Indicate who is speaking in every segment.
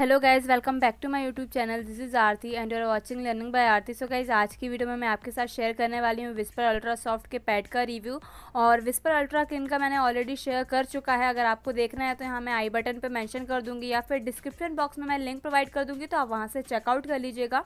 Speaker 1: hello guys welcome back to my YouTube channel this is Aarti and you are watching learning by Aarti so guys आज की video में मैं आपके साथ share करने वाली हूँ विस्पर अल्ट्रा सॉफ्ट के पैड का रिव्यू और विस्पर अल्ट्रा किन का मैंने ऑलरेडी शेयर कर चुका है अगर आपको देखना है तो यहाँ मैं आई बटन पर मैंशन कर दूँगी या फिर डिस्क्रिप्शन बॉक्स में मैं लिंक प्रोवाइड कर दूँगी तो आप वहाँ से चेकआउट कर लीजिएगा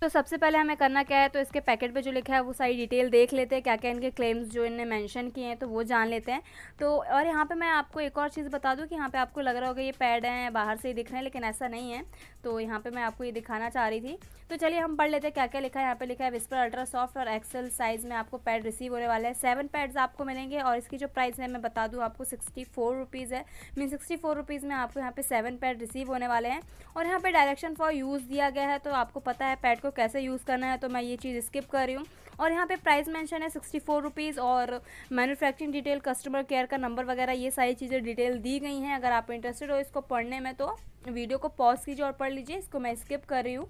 Speaker 1: तो सबसे पहले हमें करना क्या है तो इसके पैकेट पे जो लिखा है वो सारी डिटेल देख लेते हैं क्या क्या इनके क्लेम्स जो इनने मेंशन किए हैं तो वो जान लेते हैं तो और यहाँ पे मैं आपको एक और चीज़ बता दूँ कि यहाँ पे आपको लग रहा होगा ये पैड हैं बाहर से ही दिख रहे हैं लेकिन ऐसा नहीं है तो यहाँ पर मैं आपको ये दिखाना चाह रही थी तो चलिए हम पढ़ लेते हैं क्या क्या लिखा है यहाँ पर लिखा है विस्पर अल्ट्रा सॉफ्ट और एक्सेल साइज़ में आपको पैड रिसीव होने वाले हैं सेवन पैड्स आपको मिलेंगे और इसकी जो प्राइस है मैं बता दूँ आपको सिक्सटी फोर रुपीज़ है मीन सिक्सटी फोर रुपीज़ में आपको यहाँ पर सेवन पैड रिसीव होने वाले हैं और यहाँ पर डायरेक्शन फॉर यूज़ दिया गया है तो आपको पता है पैड को कैसे यूज़ करना है तो मैं ये चीज़ स्किप कर रही हूँ और यहाँ पे प्राइस मेंशन है सिक्सटी फोर रुपीज़ और मैन्युफैक्चरिंग डिटेल कस्टमर केयर का नंबर वगैरह ये सारी चीज़ें डिटेल दी गई हैं अगर आप इंटरेस्टेड हो इसको पढ़ने में तो वीडियो को पॉज कीजिए और पढ़ लीजिए इसको मैं स्किप कर रही हूँ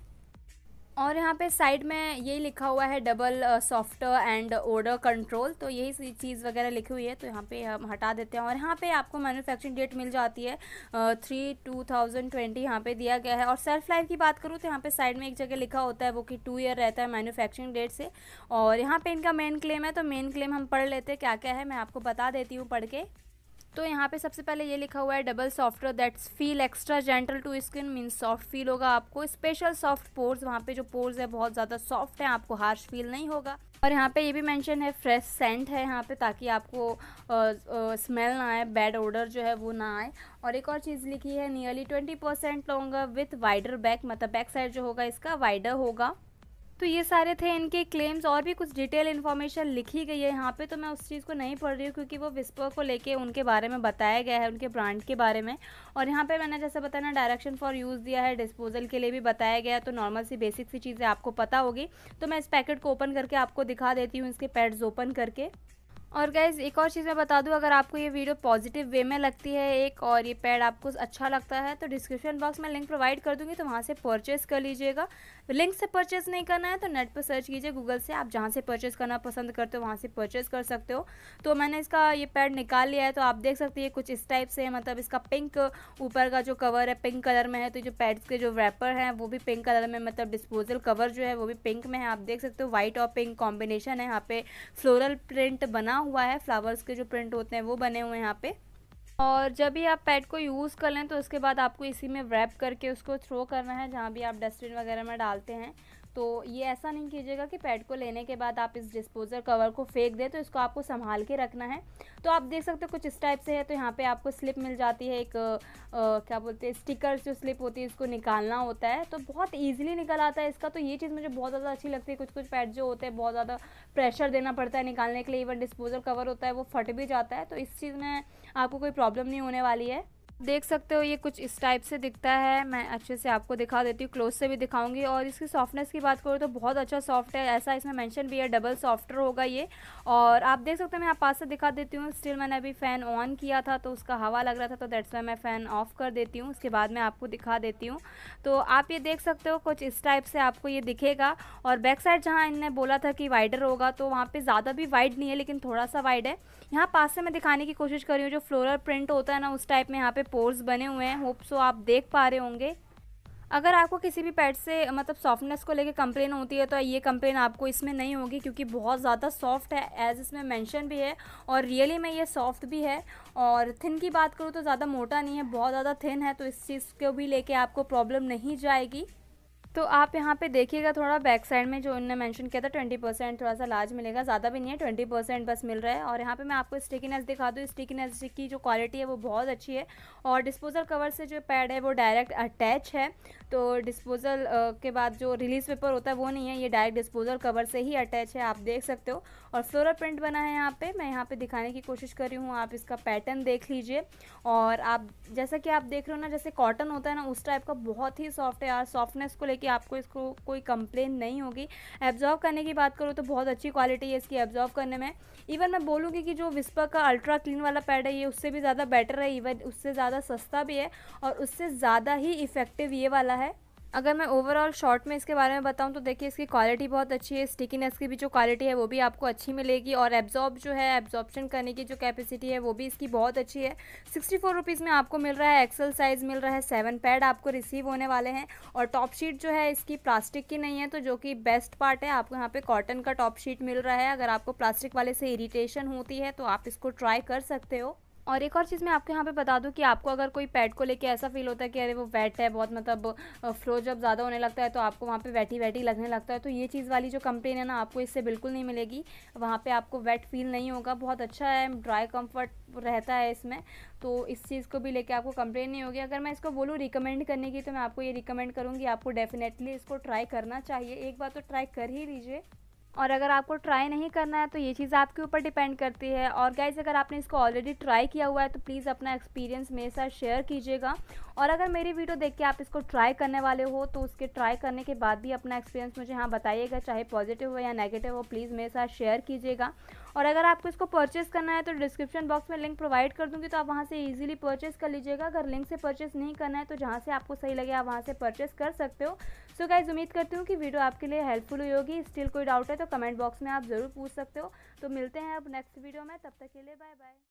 Speaker 1: और यहाँ पे साइड में यही लिखा हुआ है double soft and odour control तो यही चीज़ वगैरह लिखी हुई है तो यहाँ पे हम हटा देते हैं और यहाँ पे आपको मैन्युफैक्चरिंग डेट मिल जाती है थ्री टू थाउजेंड ट्वेंटी यहाँ पर दिया गया है और सेल्फ लाइफ की बात करूँ तो यहाँ पे साइड में एक जगह लिखा होता है वो कि टू ईयर रहता है मैनुफैक्चरिंग डेट से और यहाँ पर इनका मेन क्लेम है तो मेन क्लेम हम पढ़ लेते हैं क्या क्या है मैं आपको बता देती हूँ पढ़ के तो यहाँ पे सबसे पहले ये लिखा हुआ है double software that's feel extra gentle to skin mean soft feel होगा आपको स्पेशल सॉफ्ट पोर्स वहाँ पे जो पोर्स है बहुत ज़्यादा सॉफ्ट है आपको हार्श फील नहीं होगा और यहाँ पे ये भी मेंशन है फ्रेश सेंट है यहाँ पे ताकि आपको स्मेल ना आए बैड ओडर जो है वो ना आए और एक और चीज़ लिखी है nearly twenty percent longer with wider back मतलब बैक साइड जो होगा इसका वाइडर होगा तो ये सारे थे इनके क्लेम्स और भी कुछ डिटेल इन्फॉर्मेशन लिखी गई है यहाँ पे तो मैं उस चीज़ को नहीं पढ़ रही हूँ क्योंकि वो विस्पर को लेके उनके बारे में बताया गया है उनके ब्रांड के बारे में और यहाँ पे मैंने जैसे बताया ना डायरेक्शन फॉर यूज़ दिया है डिस्पोजल के लिए भी बताया गया है तो नॉर्मल सी बेसिक सी चीज़ें आपको पता होगी तो मैं इस पैकेट को ओपन करके आपको दिखा देती हूँ इसके पैड्स ओपन करके और गैज़ एक और चीज़ मैं बता दूँ अगर आपको ये वीडियो पॉजिटिव वे में लगती है एक और ये पैड आपको अच्छा लगता है तो डिस्क्रिप्शन बॉक्स में लिंक प्रोवाइड कर दूंगी तो वहाँ से परचेस कर लीजिएगा लिंक से परचेस नहीं करना है तो नेट पर सर्च कीजिए गूगल से आप जहाँ से परचेस करना पसंद करते हो वहाँ से परचेस कर सकते हो तो मैंने इसका ये पैड निकाल लिया है तो आप देख सकते हैं कुछ इस टाइप से मतलब इसका पिंक ऊपर का जो कवर है पिंक कलर में है तो जो पैड्स के जो रैपर हैं वो भी पिंक कलर में मतलब डिस्पोजल कवर जो है वो भी पिंक में है आप देख सकते हो वाइट और पिंक कॉम्बिनेशन है यहाँ पे फ्लोरल प्रिंट बना हुआ है फ्लावर्स के जो प्रिंट होते हैं वो बने हुए हैं यहाँ पे और जब भी आप पैड को यूज़ कर लें तो उसके बाद आपको इसी में रैप करके उसको थ्रो करना है जहाँ भी आप डस्टबिन वगैरह में डालते हैं तो ये ऐसा नहीं कीजिएगा कि पैड को लेने के बाद आप इस डिस्पोजल कवर को फेंक दें तो इसको आपको संभाल के रखना है तो आप देख सकते हो कुछ इस टाइप से है तो यहाँ पे आपको स्लिप मिल जाती है एक आ, क्या बोलते हैं स्टिकर्स जो स्लिप होती है इसको निकालना होता है तो बहुत ईजिली निकल आता है इसका तो ये चीज़ मुझे बहुत ज़्यादा अच्छी लगती है कुछ कुछ पैड जो होते हैं बहुत ज़्यादा प्रेशर देना पड़ता है निकालने के लिए इवन डिस्पोजल कवर होता है वो फट भी जाता है तो इस चीज़ में आपको कोई प्रॉब्लम नहीं होने वाली है देख सकते हो ये कुछ इस टाइप से दिखता है मैं अच्छे से आपको दिखा देती हूँ क्लोज से भी दिखाऊंगी और इसकी सॉफ्टनेस की बात करूँ तो बहुत अच्छा सॉफ्ट है ऐसा इसमें मेंशन भी है डबल सॉफ्टर होगा ये और आप देख सकते हो मैं आप पास से दिखा देती हूँ स्टिल मैंने अभी फ़ैन ऑन किया था तो उसका हवा लग रहा था तो डेट्स वाई मैं फ़ैन ऑफ कर देती हूँ उसके बाद मैं आपको दिखा देती हूँ तो आप ये देख सकते हो कुछ इस टाइप से आपको ये दिखेगा और बैक साइड जहाँ इनने बोला था कि वाइडर होगा तो वहाँ पर ज़्यादा भी वाइड नहीं है लेकिन थोड़ा सा वाइड है यहाँ पास से मैं दिखाने की कोशिश कर रही हूँ जो फ्लोरल प्रिंट होता है ना उस टाइप में यहाँ पर पोर्स बने हुए हैं होप सो आप देख पा रहे होंगे अगर आपको किसी भी पैड से मतलब सॉफ्टनेस को लेकर कंप्लेन होती है तो ये कंप्लेन आपको इसमें नहीं होगी क्योंकि बहुत ज़्यादा सॉफ्ट है एज इसमें मेंशन भी है और रियली में ये सॉफ्ट भी है और थिन की बात करूँ तो ज़्यादा मोटा नहीं है बहुत ज़्यादा थिन है तो इस चीज़ को भी लेके आपको प्रॉब्लम नहीं जाएगी तो आप यहाँ पे देखिएगा थोड़ा बैक साइड में जो इन्होंने मेंशन किया था ट्वेंटी परसेंट थोड़ा सा लार्ज मिलेगा ज़्यादा भी नहीं है ट्वेंटी परसेंट बस मिल रहा है और यहाँ पे मैं आपको स्टिकीनेस दिखा दूँ स्टिकीनेस की जो क्वालिटी है वो बहुत अच्छी है और डिस्पोजल कवर से जो पैड है वो डायरेक्ट अटैच है तो डिस्पोजल के बाद जो रिलीज पेपर होता है वो नहीं है ये डायरेक्ट डिस्पोजल कवर से ही अटैच है आप देख सकते हो और फ्लोरल प्रिंट बना है यहाँ पर मैं यहाँ पर दिखाने की कोशिश कर रही हूँ आप इसका पैटर्न देख लीजिए और आप जैसा कि आप देख रहे हो ना जैसे कॉटन होता है ना उस टाइप का बहुत ही सॉफ्ट है यार सॉफ्टनेस को लेकर कि आपको इसको कोई कंप्लेन नहीं होगी एब्जॉर्व करने की बात करूँ तो बहुत अच्छी क्वालिटी है इसकी एब्जॉर्व करने में इवन मैं बोलूँगी कि जो विस्पर का अल्ट्रा क्लीन वाला पैड है ये उससे भी ज़्यादा बेटर है इवन उससे ज़्यादा सस्ता भी है और उससे ज़्यादा ही इफ़ेक्टिव ये वाला है अगर मैं ओवरऑल शॉर्ट में इसके बारे में बताऊं तो देखिए इसकी क्वालिटी बहुत अच्छी है स्टिकीनेस की भी जो क्वालिटी है वो भी आपको अच्छी मिलेगी और एब्जॉर्ब जो है एब्जॉर्बशन करने की जो कैपेसिटी है वो भी इसकी बहुत अच्छी है सिक्सटी फोर रुपीज़ में आपको मिल रहा है एक्सल साइज़ मिल रहा है सेवन पैड आपको रिसीव होने वाले हैं और टॉप शीट जो है इसकी प्लास्टिक की नहीं है तो जो कि बेस्ट पार्ट है आपको यहाँ पर कॉटन का टॉप शीट मिल रहा है अगर आपको प्लास्टिक वाले से इरीटेशन होती है तो आप इसको ट्राई कर सकते हो और एक और चीज़ मैं आपको यहाँ पे बता दूँ कि आपको अगर कोई पैड को लेके ऐसा फील होता है कि अरे वो वेट है बहुत मतलब फ्लो जब ज़्यादा होने लगता है तो आपको वहाँ पे वेटी वेटी लगने लगता है तो ये चीज़ वाली जो कंप्लेन है ना आपको इससे बिल्कुल नहीं मिलेगी वहाँ पर आपको वेट फील नहीं होगा बहुत अच्छा है ड्राई कम्फर्ट रहता है इसमें तो इस चीज़ को भी लेके आपको कंप्लेन नहीं होगी अगर मैं इसको बोलूँ रिकमेंड करने की तो मैं आपको ये रिकमेंड करूँगी आपको डेफिनेटली इसको ट्राई करना चाहिए एक बार तो ट्राई कर ही लीजिए और अगर आपको ट्राई नहीं करना है तो ये चीज़ आपके ऊपर डिपेंड करती है और गाइज अगर आपने इसको ऑलरेडी ट्राई किया हुआ है तो प्लीज़ अपना एक्सपीरियंस मेरे साथ शेयर कीजिएगा और अगर मेरी वीडियो देख के आप इसको ट्राई करने वाले हो तो उसके ट्राई करने के बाद भी अपना एक्सपीरियंस मुझे हाँ बताइएगा चाहे पॉजिटिव हो या नेगेटिव हो प्लीज़ मेरे साथ शेयर कीजिएगा और अगर आपको इसको परचेस करना है तो डिस्क्रिप्शन बॉक्स में लिंक प्रोवाइड कर दूँगी तो आप वहाँ से ईजिली परचेस कर लीजिएगा अगर लिंक से परचेस नहीं करना है तो जहाँ से आपको सही लगे आप वहाँ से परचेस कर सकते हो सो गाइज उम्मीद करती हूँ कि वीडियो आपके लिए हेल्पफुल हुई होगी स्टिल कोई डाउट है तो कमेंट बॉक्स में आप ज़रूर पूछ सकते हो तो मिलते हैं अब नेक्स्ट वीडियो में तब तक के लिए बाय बाय